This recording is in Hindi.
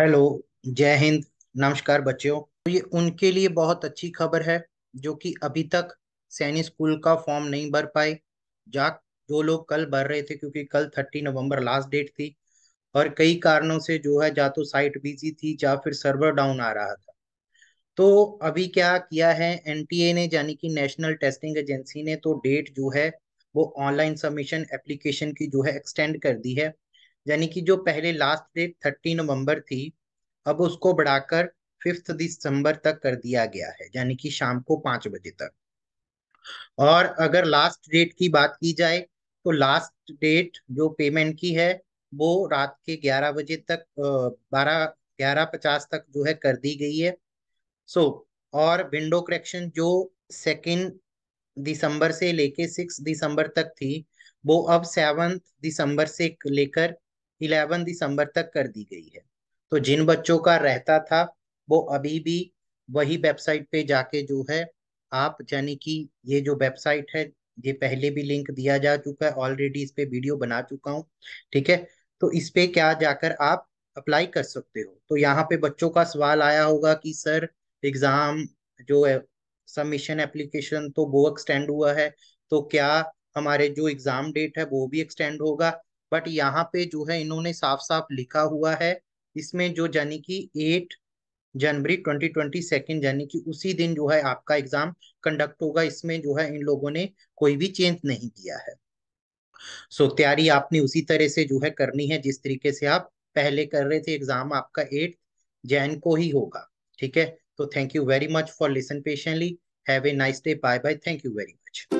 हेलो जय हिंद नमस्कार बच्चों तो ये उनके लिए बहुत अच्छी खबर है जो कि अभी तक सैनिक स्कूल का फॉर्म नहीं भर पाए जा जो लोग कल भर रहे थे क्योंकि कल थर्टी नवंबर लास्ट डेट थी और कई कारणों से जो है या तो साइट बिजी थी या फिर सर्वर डाउन आ रहा था तो अभी क्या किया है एनटीए ने यानी कि नेशनल टेस्टिंग एजेंसी ने तो डेट जो है वो ऑनलाइन सबमिशन एप्लीकेशन की जो है एक्सटेंड कर दी है यानी कि जो पहले लास्ट डेट थर्टी नवंबर थी अब उसको बढ़ाकर फिफ्थ दिसंबर तक कर दिया गया है यानी कि शाम को पांच बजे तक और अगर लास्ट डेट की बात की जाए तो लास्ट डेट जो पेमेंट की है वो रात के ग्यारह बजे तक बारह ग्यारह पचास तक जो है कर दी गई है सो so, और विंडो करेक्शन जो सेकेंड दिसंबर से लेके सिक्स दिसंबर तक थी वो अब सेवंथ दिसंबर से लेकर 11 दिसंबर तक कर दी गई है तो जिन बच्चों का रहता था वो अभी भी वही वेबसाइट पे जाके जो है आप यानी कि ये जो वेबसाइट है ये पहले भी लिंक दिया जा चुका है ऑलरेडी इस पे वीडियो बना चुका हूँ ठीक है तो इस पे क्या जाकर आप अप्लाई कर सकते हो तो यहाँ पे बच्चों का सवाल आया होगा कि सर एग्जाम जो है सबमिशन एप्लीकेशन तो वो एक्सटेंड हुआ है तो क्या हमारे जो एग्जाम डेट है वो भी एक्सटेंड होगा बट यहाँ पे जो है इन्होंने साफ साफ लिखा हुआ है इसमें जो यानी कि एट जनवरी ट्वेंटी ट्वेंटी सेकेंड यानी कि उसी दिन जो है आपका एग्जाम कंडक्ट होगा इसमें जो है इन लोगों ने कोई भी चेंज नहीं किया है सो so, तैयारी आपने उसी तरह से जो है करनी है जिस तरीके से आप पहले कर रहे थे एग्जाम आपका एट जैन को ही होगा ठीक है तो thank you very much for listen patiently have a nice day bye bye thank you very much